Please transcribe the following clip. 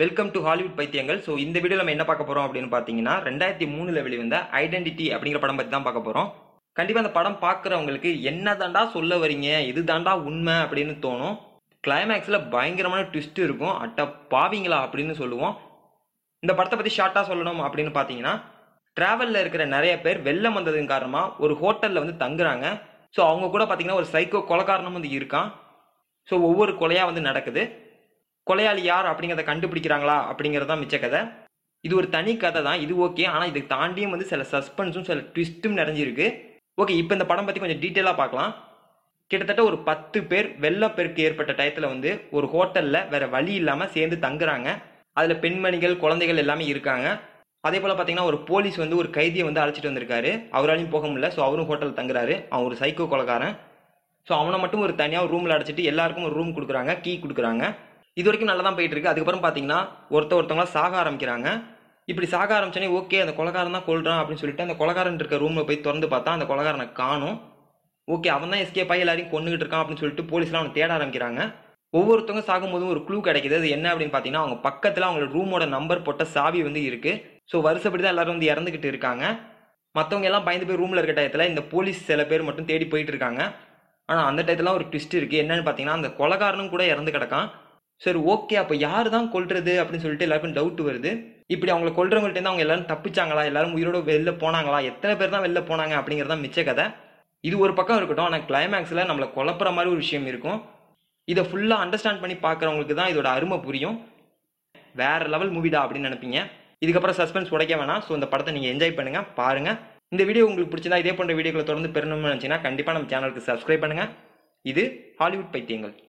welcome to Hollywood பைத்தியங்கள் so இந்த video நம்ம என்ன பார்க்க போகிறோம் அப்படின்னு பார்த்தீங்கன்னா ரெண்டாயிரத்தி மூணுல வெளிவந்த ஐடென்டிட்டி அப்படிங்கிற படம் பற்றி தான் பார்க்க போகிறோம் கண்டிப்பாக அந்த படம் பார்க்குறவங்களுக்கு என்ன தாண்டா சொல்ல வரீங்க இது தாண்டா உண்மை அப்படின்னு தோணும் கிளைமேக்ஸில் பயங்கரமான ட்விஸ்ட் இருக்கும் அட்ட பாவீங்களா அப்படின்னு சொல்லுவோம் இந்த படத்தை பற்றி ஷார்ட்டாக சொல்லணும் அப்படின்னு பார்த்தீங்கன்னா ட்ராவலில் இருக்கிற நிறைய பேர் வெள்ளம் வந்ததன் காரணமாக ஒரு ஹோட்டலில் வந்து தங்குறாங்க ஸோ அவங்க கூட பார்த்தீங்கன்னா ஒரு சைக்கோ கொலை வந்து இருக்கான் ஸோ ஒவ்வொரு கொலையாக வந்து நடக்குது கொலையாளி யார் அப்படிங்கிறத கண்டுபிடிக்கிறாங்களா அப்படிங்கிறது தான் மிச்ச கதை இது ஒரு தனி கதை தான் இது ஓகே ஆனால் இதுக்கு தாண்டியும் வந்து சில சஸ்பென்ஸும் சில ட்விஸ்ட்டும் நிறைஞ்சிருக்கு ஓகே இப்போ இந்த படம் பற்றி கொஞ்சம் டீட்டெயிலாக பார்க்கலாம் கிட்டத்தட்ட ஒரு பத்து பேர் வெள்ளப்பெருக்கு ஏற்பட்ட டயத்தில் வந்து ஒரு ஹோட்டலில் வேறு வழி இல்லாமல் சேர்ந்து தங்குறாங்க அதில் பெண்மணிகள் குழந்தைகள் எல்லாமே இருக்காங்க அதே போல் பார்த்தீங்கன்னா ஒரு போலீஸ் வந்து ஒரு கைதியை வந்து அழைச்சிட்டு வந்திருக்காரு அவராலையும் போக முடியல ஸோ அவரும் ஹோட்டலில் தங்குறாரு அவன் ஒரு சைக்கோ கொலக்காரன் ஸோ அவனை மட்டும் ஒரு தனியாக ரூமில் அடைச்சிட்டு எல்லாருக்கும் ஒரு ரூம் கொடுக்குறாங்க கீ கொடுக்குறாங்க இது வரைக்கும் நல்லா தான் போயிட்டு இருக்கு அதுக்கப்புறம் பார்த்தீங்கன்னா ஒருத்த ஒருத்தவங்களா சாக ஆரம்பிக்கிறாங்க இப்படி சாக ஆரம்பிச்சோன்னே ஓகே அந்த கொலகாரம் தான் கொள்றான் அப்படின்னு சொல்லிட்டு அந்த கொலகாரன் இருக்க ரூமில் போய் திறந்து பார்த்தா அந்த கொலகாரனை காணும் ஓகே அவன் தான் எஸ்கே பாய் எல்லாரையும் கொண்டுகிட்டு இருக்கான் அப்படின்னு சொல்லிட்டு போலீஸ்லாம் அவனை தேட ஆரம்பிக்கிறாங்க ஒவ்வொருத்தவங்க சாகும்போதும் ஒரு க்ளூ கிடைக்கிது அது என்ன அப்படின்னு பார்த்தீங்கன்னா அவங்க பக்கத்தில் அவங்களோட ரூமோட நம்பர் போட்ட சாவி வந்து இருக்குது ஸோ வருஷப்படி தான் எல்லாரும் வந்து இறந்துக்கிட்டு இருக்காங்க மற்றவங்க எல்லாம் பயந்து போய் ரூமில் இருக்க டயத்தில் இந்த போலீஸ் சில பேர் மட்டும் தேடி போயிட்டு இருக்காங்க ஆனால் அந்த டயத்துலாம் ஒரு ட்விஸ்ட் இருக்குது என்னன்னு பார்த்தீங்கன்னா அந்த கொலகாரனும் கூட இறந்து கிடக்கான் சரி ஓகே அப்போ யார் தான் கொள்றது அப்படின்னு சொல்லிட்டு எல்லாருக்கும் டவுட் வருது இப்படி அவங்களை கொள்றவங்கள்ட்ட அவங்க எல்லாரும் தப்பிச்சாங்களா எல்லாரும் உயிரோட வெளில போனாங்களா எத்தனை பேர் தான் வெளில போனாங்க அப்படிங்கிறதா மிச்ச கதை இது ஒரு பக்கம் இருக்கட்டும் ஆனால் கிளைமேக்ஸில் நம்மளை குழப்பிற மாதிரி ஒரு விஷயம் இருக்கும் இதை ஃபுல்லாக அண்டர்ஸ்டாண்ட் பண்ணி பார்க்குறவங்களுக்கு தான் இதோட அருமை புரியும் வேற லெவல் மூவிடா அப்படின்னு நினைப்பீங்க இதுக்கப்புறம் சஸ்பென்ஸ் உடைக்க வேணாம் ஸோ இந்த படத்தை நீங்கள் என்ஜாய் பண்ணுங்கள் பாருங்கள் இந்த வீடியோ உங்களுக்கு பிடிச்சதா இதே போன்ற வீடியோக்களை தொடர்ந்து பெறணும்னு நினச்சிங்கன்னா கண்டிப்பாக நம்ம சேனலுக்கு சப்ஸ்கிரைப் பண்ணுங்கள் இது ஹாலிவுட் பைத்தியங்கள்